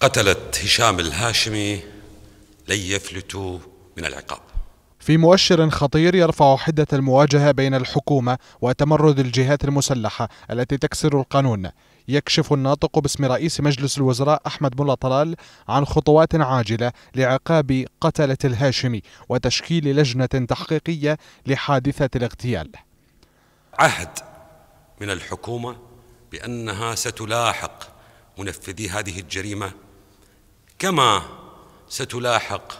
قتلت هشام الهاشمي لن يفلتوا من العقاب في مؤشر خطير يرفع حدة المواجهة بين الحكومة وتمرد الجهات المسلحة التي تكسر القانون يكشف الناطق باسم رئيس مجلس الوزراء أحمد ملا طلال عن خطوات عاجلة لعقاب قتلة الهاشمي وتشكيل لجنة تحقيقية لحادثة الاغتيال عهد من الحكومة بأنها ستلاحق منفذي هذه الجريمة كما ستلاحق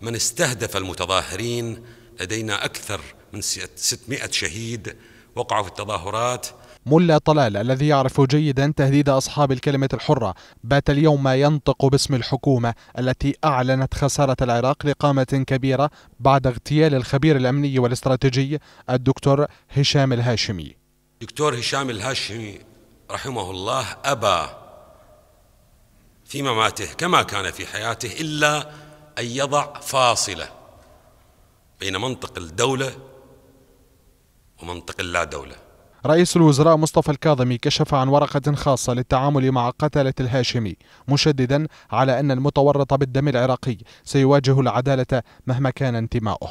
من استهدف المتظاهرين لدينا أكثر من 600 شهيد وقعوا في التظاهرات ملا طلال الذي يعرف جيدا تهديد أصحاب الكلمة الحرة بات اليوم ينطق باسم الحكومة التي أعلنت خسارة العراق لقامة كبيرة بعد اغتيال الخبير الأمني والاستراتيجي الدكتور هشام الهاشمي دكتور هشام الهاشمي رحمه الله أبى في مماته كما كان في حياته إلا أن يضع فاصلة بين منطق الدولة ومنطق اللا دولة رئيس الوزراء مصطفى الكاظمي كشف عن ورقة خاصة للتعامل مع قتلة الهاشمي مشددا على أن المتورط بالدم العراقي سيواجه العدالة مهما كان انتماؤه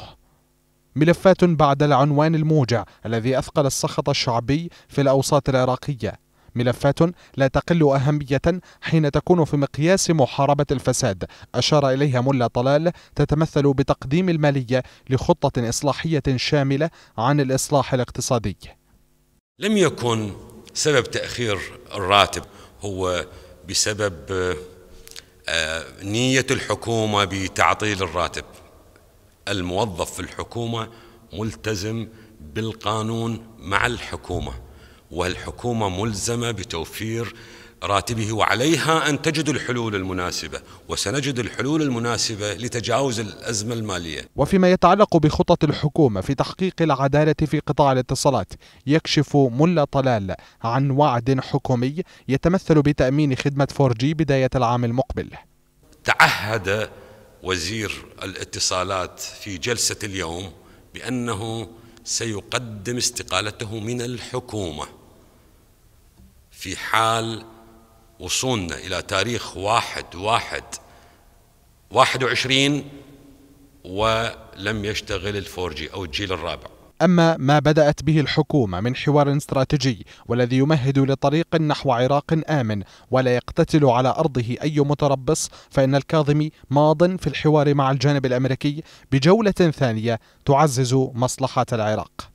ملفات بعد العنوان الموجع الذي أثقل السخط الشعبي في الأوساط العراقية ملفات لا تقل أهمية حين تكون في مقياس محاربة الفساد أشار إليها ملا طلال تتمثل بتقديم المالية لخطة إصلاحية شاملة عن الإصلاح الاقتصادي لم يكن سبب تأخير الراتب هو بسبب آه، نية الحكومة بتعطيل الراتب الموظف في الحكومة ملتزم بالقانون مع الحكومه والحكومة ملزمة بتوفير راتبه وعليها أن تجد الحلول المناسبة وسنجد الحلول المناسبة لتجاوز الأزمة المالية وفيما يتعلق بخطط الحكومة في تحقيق العدالة في قطاع الاتصالات يكشف ملا طلال عن وعد حكومي يتمثل بتأمين خدمة 4G بداية العام المقبل تعهد وزير الاتصالات في جلسة اليوم بأنه سيقدم استقالته من الحكومه في حال وصولنا إلى تاريخ واحد واحد واحد وعشرين ولم يشتغل الفورجي أو الجيل الرابع أما ما بدأت به الحكومة من حوار استراتيجي والذي يمهد لطريق نحو عراق آمن ولا يقتتل على أرضه أي متربص فإن الكاظمي ماض في الحوار مع الجانب الأمريكي بجولة ثانية تعزز مصلحة العراق